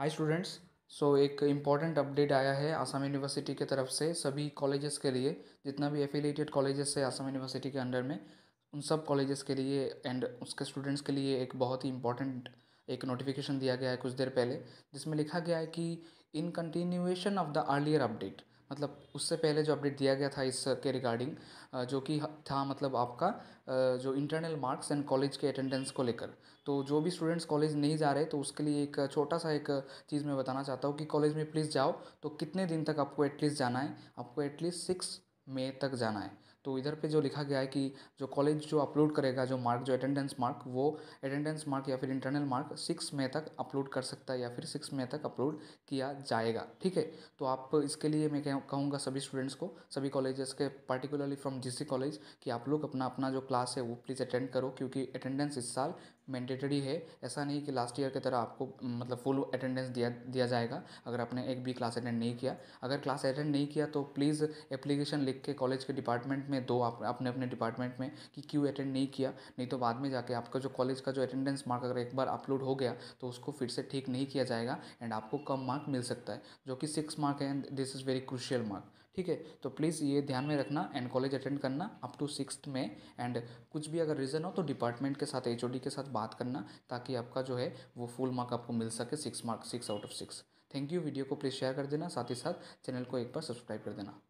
hi students so एक important update आया है आसाम यूनिवर्सिटी के तरफ से सभी कॉलेजेस के लिए जितना भी एफिलेटेड कॉलेजेस है आसाम यूनिवर्सिटी के अंडर में उन सब कॉलेजेस के लिए एंड उसके स्टूडेंट्स के लिए एक बहुत ही इम्पॉर्टेंट एक नोटिफिकेशन दिया गया है कुछ देर पहले जिसमें लिखा गया है कि in continuation of the earlier update मतलब उससे पहले जो अपडेट दिया गया था इस uh, के रिगार्डिंग uh, जो कि था मतलब आपका uh, जो इंटरनल मार्क्स एंड कॉलेज के अटेंडेंस को लेकर तो जो भी स्टूडेंट्स कॉलेज नहीं जा रहे तो उसके लिए एक छोटा सा एक चीज़ मैं बताना चाहता हूँ कि कॉलेज में प्लीज़ जाओ तो कितने दिन तक आपको एटलीस्ट जाना है आपको एटलीस्ट सिक्स मे तक जाना है तो इधर पे जो लिखा गया है कि जो कॉलेज जो अपलोड करेगा जो मार्क जो अटेंडेंस मार्क वो अटेंडेंस मार्क या फिर इंटरनल मार्क सिक्स मई तक अपलोड कर सकता है या फिर सिक्स मई तक अपलोड किया जाएगा ठीक है तो आप इसके लिए मैं कहूँगा सभी स्टूडेंट्स को सभी कॉलेजेस के पर्टिकुलरली फ्रॉम जी कॉलेज कि आप लोग अपना अपना जो क्लास है वो प्लीज़ अटेंड करो क्योंकि अटेंडेंस इस साल मैंडेटरी है ऐसा नहीं कि लास्ट ईयर की तरह आपको मतलब फुल अटेंडेंस दिया दिया जाएगा अगर आपने एक भी क्लास अटेंड नहीं किया अगर क्लास अटेंड नहीं किया तो प्लीज़ एप्लीकेशन लिख के कॉलेज के डिपार्टमेंट में में दो आप अपने अपने डिपार्टमेंट में कि क्यों अटेंड नहीं किया नहीं तो बाद में जाके आपका जो कॉलेज का जो अटेंडेंस मार्क अगर एक बार अपलोड हो गया तो उसको फिर से ठीक नहीं किया जाएगा एंड आपको कम मार्क मिल सकता है जो कि सिक्स मार्क है and this is very crucial mark ठीक है तो प्लीज़ ये ध्यान में रखना एंड कॉलेज अटेंड करना अप टू सिक्स में एंड कुछ भी अगर रीज़न हो तो डिपार्टमेंट के साथ एच के साथ बात करना ताकि आपका जो है वो फुल मार्क आपको मिल सके six mark six out of six thank you video को प्लीज़ शेयर कर देना साथ ही साथ चैनल को एक बार सब्सक्राइब कर देना